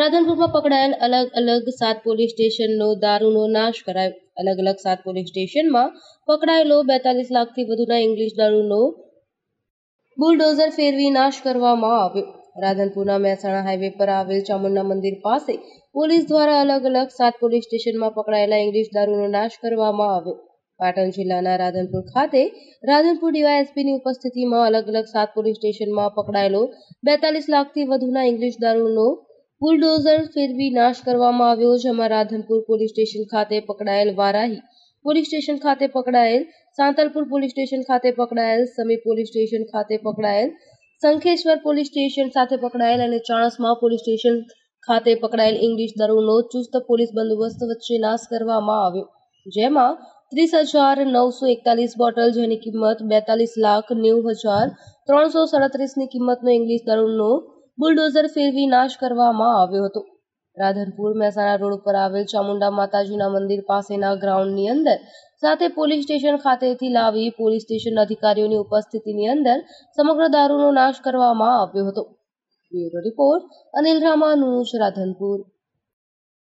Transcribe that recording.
રાધનપુરમાં પકડાયેલ અલગ અલગ સાત પોલીસ સ્ટેશનનો દારૂનો નાશ કરાયો અલગ અલગ સાત પોલીસ સ્ટેશનમાં પકડાયેલો બેતાલીસ લાખથી વધુના ઇંગ્લિશ દારૂનો બુલડોઝર ફેરવી નાશ કરવામાં આવ્યો રાધનપુરના મહેસાણા હાઈવે પર આવેલ ચામુંડા મંદિર પાસે પોલીસ દ્વારા અલગ અલગ સાત પોલીસ સ્ટેશનમાં પકડાયેલા ઇંગ્લિશ દારૂનો નાશ કરવામાં આવ્યો પાટણ જિલ્લાના રાધનપુર ખાતે રાધનપુર ડીવાયએસપીની ઉપસ્થિતિમાં અલગ અલગ સાત પોલીસ સ્ટેશનમાં પકડાયેલો બેતાલીસ લાખથી વધુના ઇંગ્લિશ દારૂનો બુલડોઝર ફેરવી નાશ કરવામાં આવ્યો જેમાં રાધનપુર પોલીસ સ્ટેશન ખાતે પકડાયેલ વારાહી પોલીસ સ્ટેશન ખાતે પકડાયેલ સાંતલપુર પોલીસ સ્ટેશન ખાતે પકડાયેલ સમી પોલીસ સ્ટેશન ખાતે પકડાયેલ શંખેશ્વર પોલીસ સ્ટેશન સાથે પકડાયેલ અને ચાણસમા પોલીસ સ્ટેશન ખાતે પકડાયેલ ઇંગ્લિશ દારૂનો ચુસ્ત પોલીસ બંદોબસ્ત વચ્ચે નાશ કરવામાં આવ્યો જેમાં ત્રીસ હજાર નવસો એકતાલીસ બોટલ જેની કિંમત બેતાલીસ લાખ નેવું હજાર ત્રણસો સાડત્રીસની કિંમતનો ઇંગ્લિશ દારૂનો બુલડોઝર ફેરવી નાશ કરવામાં આવ્યો હતો રાધનપુર મહેસાણા રોડ પર આવેલ ચામુંડા માતાજીના મંદિર પાસેના ગ્રાઉન્ડની અંદર સાથે પોલીસ સ્ટેશન ખાતેથી લાવી પોલીસ સ્ટેશન અધિકારીઓની ઉપસ્થિતિની અંદર સમગ્ર દારૂનો નાશ કરવામાં આવ્યો હતો બ્યુરો રિપોર્ટ અનિલ રામાનુજ રાધનપુર